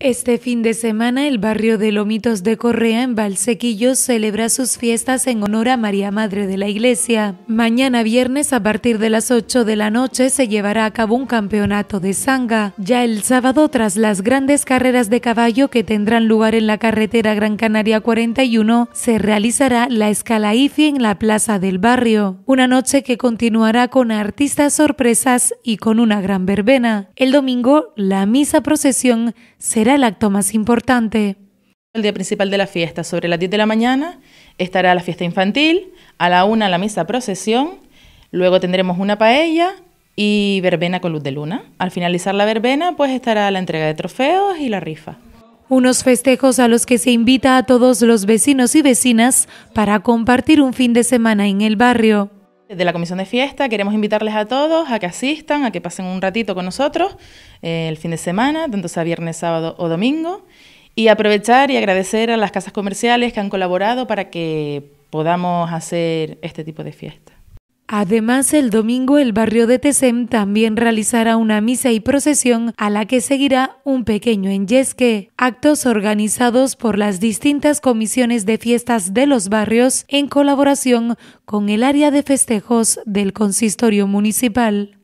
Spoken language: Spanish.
Este fin de semana el barrio de Lomitos de Correa en Valsequillo celebra sus fiestas en honor a María Madre de la Iglesia. Mañana viernes a partir de las 8 de la noche se llevará a cabo un campeonato de sanga. Ya el sábado tras las grandes carreras de caballo que tendrán lugar en la carretera Gran Canaria 41 se realizará la escala IFI en la plaza del barrio. Una noche que continuará con artistas sorpresas y con una gran verbena. El domingo la misa procesión será el acto más importante. El día principal de la fiesta, sobre las 10 de la mañana, estará la fiesta infantil, a la una la misa procesión, luego tendremos una paella y verbena con luz de luna. Al finalizar la verbena, pues estará la entrega de trofeos y la rifa. Unos festejos a los que se invita a todos los vecinos y vecinas para compartir un fin de semana en el barrio. De la Comisión de Fiesta queremos invitarles a todos a que asistan, a que pasen un ratito con nosotros eh, el fin de semana, tanto sea viernes, sábado o domingo, y aprovechar y agradecer a las casas comerciales que han colaborado para que podamos hacer este tipo de fiestas. Además, el domingo el barrio de Tesem también realizará una misa y procesión a la que seguirá un pequeño enyesque, actos organizados por las distintas comisiones de fiestas de los barrios en colaboración con el área de festejos del consistorio municipal.